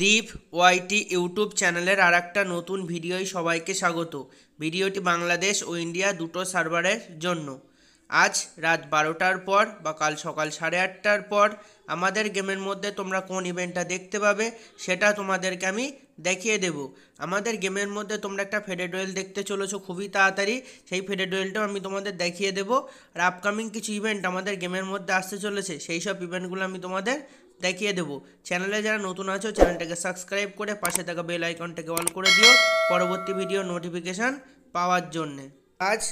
দীপ ওয়াইটি YouTube চ্যানেলের আর একটা নতুন ভিডিওয় সবাইকে স্বাগত ভিডিওটি বাংলাদেশ ও ইন্ডিয়া দুটো সার্ভারের জন্য আজ রাত বারোটার পর বা কাল সকাল সাড়ে আটটার পর আমাদের গেমের মধ্যে তোমরা কোন ইভেন্টটা দেখতে পাবে সেটা তোমাদেরকে আমি দেখিয়ে দেব আমাদের গেমের মধ্যে তোমরা একটা ফেডারেল দেখতে চলেছো খুবই তাড়াতাড়ি সেই ফেডারেলটাও আমি তোমাদের দেখিয়ে দেব আর আপকামিং কিছু ইভেন্ট আমাদের গেমের মধ্যে আসতে চলেছে সেই সব ইভেন্টগুলো আমি তোমাদের দেখিয়ে দেবো চ্যানেলে যারা নতুন আছো চ্যানেলটাকে সাবস্ক্রাইব করে পাশে থাকা বেল আইকনটাকে অল করে দিও পরবর্তী ভিডিও নোটিফিকেশান পাওয়ার জন্যে আজ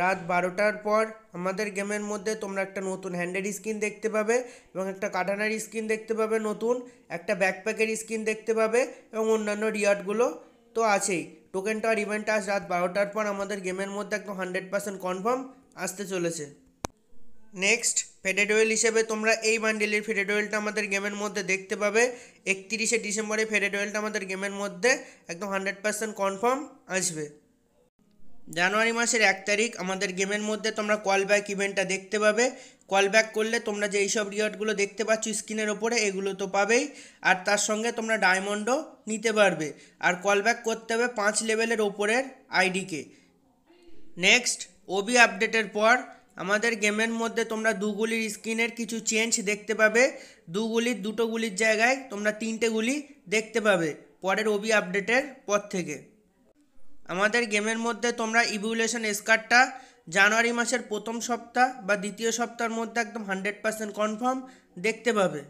রাত বারোটার পর আমাদের গেমের মধ্যে তোমরা একটা নতুন হ্যান্ডের স্ক্রিন দেখতে পাবে এবং একটা কাটানার স্ক্রিন দেখতে পাবে নতুন একটা ব্যাকপ্যাকের স্ক্রিন দেখতে পাবে এবং অন্যান্য রিয়ার্ডগুলো তো আছেই টোকেনটা আর ইভেন্টটা আজ রাত বারোটার পর আমাদের গেমের মধ্যে একদম হান্ড্রেড পার্সেন্ট কনফার্ম আসতে চলেছে নেক্সট ফেডেডোয়েল হিসেবে তোমরা এই বান্ডেলের ফেডেডোয়েলটা আমাদের গেমের মধ্যে দেখতে পাবে একত্রিশে ডিসেম্বরে ফেডেডোয়েলটা আমাদের গেমের মধ্যে একদম হান্ড্রেড পার্সেন্ট কনফার্ম আসবে জানুয়ারি মাসের এক তারিখ আমাদের গেমের মধ্যে তোমরা কল ব্যাক ইভেন্টটা দেখতে পাবে কল ব্যাক করলে তোমরা যেই সব রিওয়ার্ডগুলো দেখতে পাচ্ছ স্ক্রিনের ওপরে এগুলো তো পাবেই আর তার সঙ্গে তোমরা ডায়মন্ডও নিতে পারবে আর কল ব্যাক করতে হবে পাঁচ লেভেলের ওপরের আইডিকে নেক্সট ওবি আপডেটের পর আমাদের গেমের মধ্যে তোমরা দুগুলির স্ক্রিনের কিছু চেঞ্জ দেখতে পাবে দুগুলির দুটো গুলির জায়গায় তোমরা তিনটে গুলি দেখতে পাবে পরের ওবি আপডেটের পর থেকে আমাদের গেমের মধ্যে তোমরা ইভুলেশন স্কারটা জানুয়ারি মাসের প্রথম সপ্তাহ বা দ্বিতীয় সপ্তাহের মধ্যে একদম হান্ড্রেড পার্সেন্ট কনফার্ম দেখতে পাবে